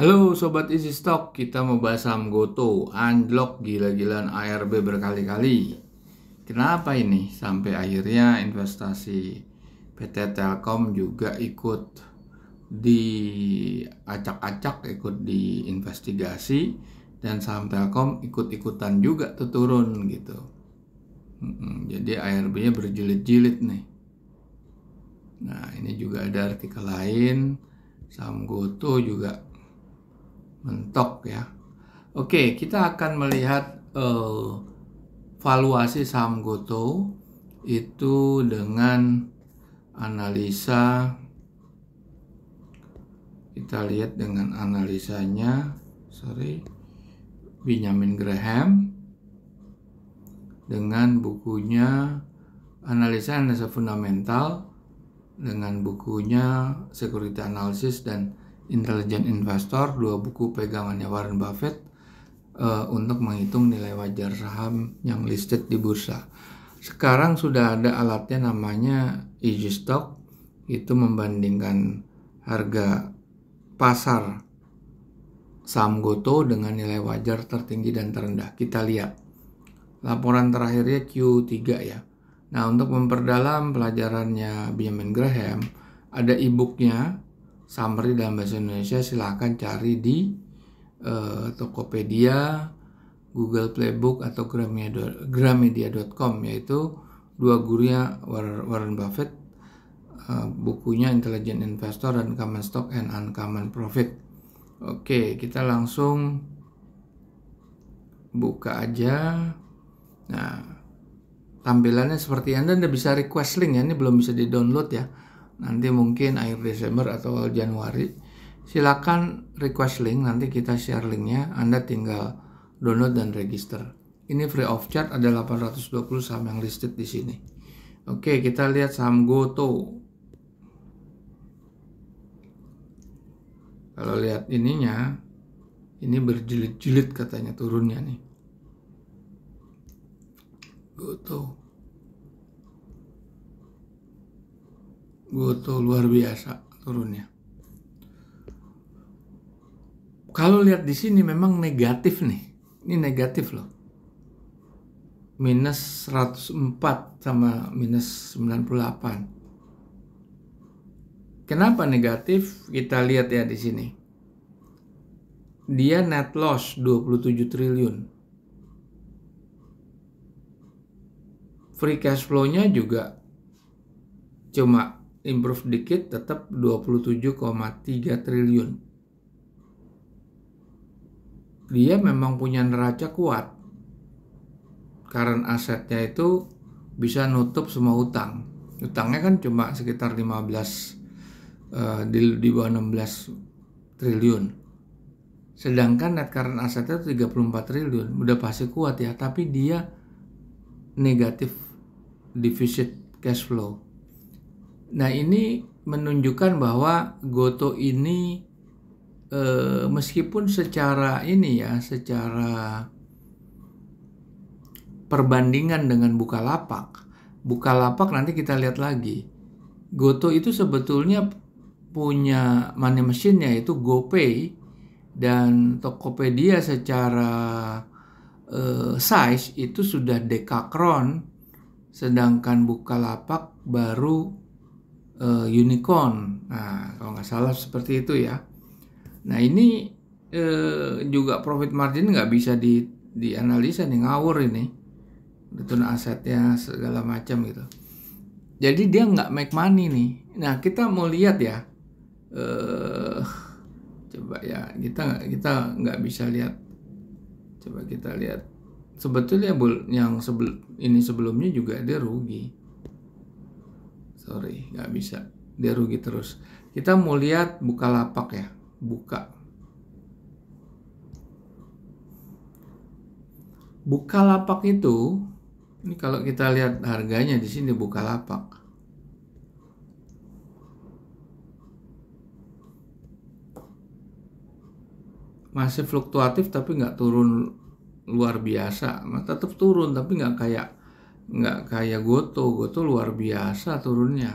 Halo Sobat Easy Stock, kita mau bahas saham Goto, unlock gila-gilaan ARB berkali-kali. Kenapa ini? Sampai akhirnya investasi PT Telkom juga ikut diacak-acak, ikut di investigasi dan saham Telkom ikut-ikutan juga tuh turun gitu. Jadi ARB-nya berjilid-jilid nih. Nah ini juga ada artikel lain, saham Goto juga mentok ya. Oke, kita akan melihat uh, valuasi saham Goto itu dengan analisa kita lihat dengan analisanya sorry Benjamin Graham dengan bukunya analisa analisa fundamental dengan bukunya security analysis dan Intelligent Investor, dua buku pegangannya Warren Buffett uh, untuk menghitung nilai wajar saham yang listed di bursa. Sekarang sudah ada alatnya namanya IG e Stock, itu membandingkan harga pasar saham Goto dengan nilai wajar tertinggi dan terendah. Kita lihat laporan terakhirnya Q3 ya. Nah untuk memperdalam pelajarannya Benjamin Graham ada e-booknya summary dalam bahasa Indonesia silahkan cari di uh, Tokopedia, Google Playbook atau Gramedia.com yaitu dua gurunya Warren Buffett uh, bukunya Intelligent Investor dan Common Stock and Uncommon Profit. Oke, kita langsung buka aja. Nah, tampilannya seperti Anda, Anda bisa request link ya, ini belum bisa di-download ya nanti mungkin akhir Desember atau Januari silakan request link nanti kita share linknya Anda tinggal download dan register ini free of charge ada 820 saham yang listed di sini oke kita lihat saham Goto kalau lihat ininya ini berjilid-jilid katanya turunnya nih Goto Goto luar biasa turunnya. Kalau lihat di sini memang negatif nih. Ini negatif loh. Minus 104 sama minus 98. Kenapa negatif? Kita lihat ya di sini. Dia net loss 27 triliun. Free cash flow-nya juga cuma improve dikit tetap 27,3 triliun. Dia memang punya neraca kuat. Karena asetnya itu bisa nutup semua utang. Utangnya kan cuma sekitar 15 uh, eh, di, di bawah 16 triliun. Sedangkan net current asetnya 34 triliun. Udah pasti kuat ya, tapi dia negatif deficit cash flow Nah hmm. ini menunjukkan bahwa Goto ini eh, meskipun secara ini ya, secara perbandingan dengan Bukalapak, Bukalapak nanti kita lihat lagi. Goto itu sebetulnya punya money machine yaitu GoPay dan Tokopedia secara eh, size itu sudah dekakron sedangkan Bukalapak baru uh, unicorn. Nah, kalau nggak salah seperti itu ya. Nah, ini uh, juga profit margin nggak bisa di dianalisa nih ngawur ini. Return asetnya segala macam gitu. Jadi dia nggak make money nih. Nah, kita mau lihat ya. Uh, coba ya, kita kita nggak bisa lihat. Coba kita lihat sebetulnya yang sebelum ini sebelumnya juga dia rugi sorry nggak bisa dia rugi terus kita mau lihat buka lapak ya buka buka lapak itu ini kalau kita lihat harganya di sini buka lapak masih fluktuatif tapi nggak turun luar biasa tetap turun tapi nggak kayak nggak kayak Goto. Goto luar biasa turunnya.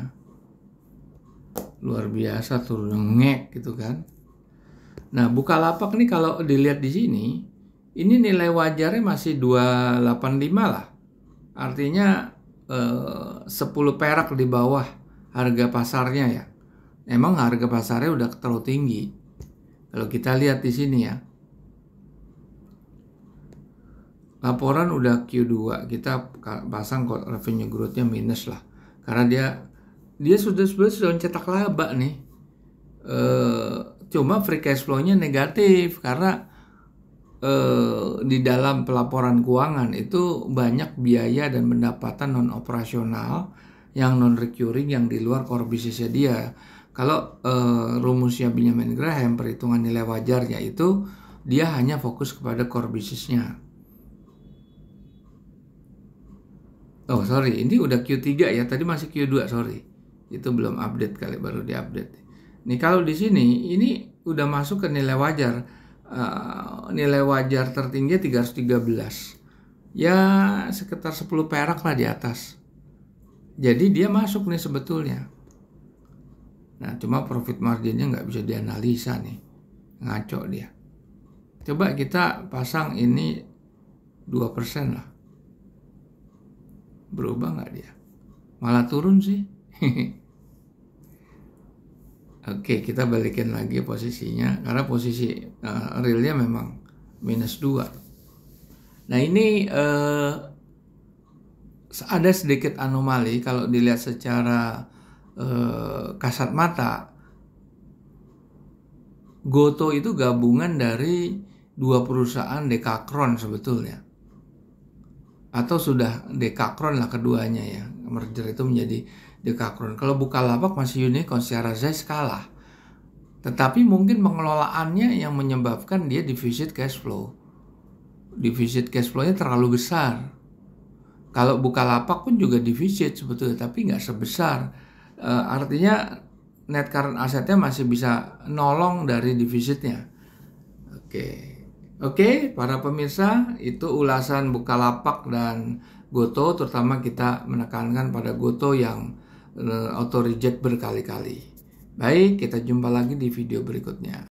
Luar biasa turunnya ngek gitu kan. Nah, Bukalapak nih kalau dilihat di sini, ini nilai wajarnya masih 285 lah. Artinya eh, 10 perak di bawah harga pasarnya ya. Emang harga pasarnya udah terlalu tinggi. Kalau kita lihat di sini ya. laporan udah Q2 kita pasang revenue growth-nya minus lah karena dia dia sudah sebenarnya sudah mencetak laba nih e, cuma free cash flow-nya negatif karena e, di dalam pelaporan keuangan itu banyak biaya dan pendapatan non operasional yang non recurring yang di luar core bisnisnya dia kalau e, rumusnya Benjamin Graham perhitungan nilai wajarnya itu dia hanya fokus kepada core bisnisnya Oh sorry, ini udah Q3 ya. Tadi masih Q2 sorry. Itu belum update kali, baru diupdate. Nih kalau di sini ini udah masuk ke nilai wajar. Uh, nilai wajar tertinggi 313. Ya sekitar 10 perak lah di atas. Jadi dia masuk nih sebetulnya. Nah cuma profit marginnya nggak bisa dianalisa nih. Ngaco dia. Coba kita pasang ini 2% lah berubah nggak dia? Malah turun sih. Oke, kita balikin lagi posisinya karena posisi uh, realnya memang minus 2. Nah, ini uh, ada sedikit anomali kalau dilihat secara uh, kasat mata. Goto itu gabungan dari dua perusahaan Dekakron sebetulnya atau sudah dekakron lah keduanya ya merger itu menjadi dekakron kalau buka lapak masih unicorn secara size kalah tetapi mungkin pengelolaannya yang menyebabkan dia defisit cash flow defisit cash flow-nya terlalu besar kalau buka lapak pun juga defisit sebetulnya tapi nggak sebesar e, artinya net current assetnya masih bisa nolong dari defisitnya oke okay. Oke, para pemirsa, itu ulasan Bukalapak dan Goto, terutama kita menekankan pada Goto yang eh, auto reject berkali-kali. Baik, kita jumpa lagi di video berikutnya.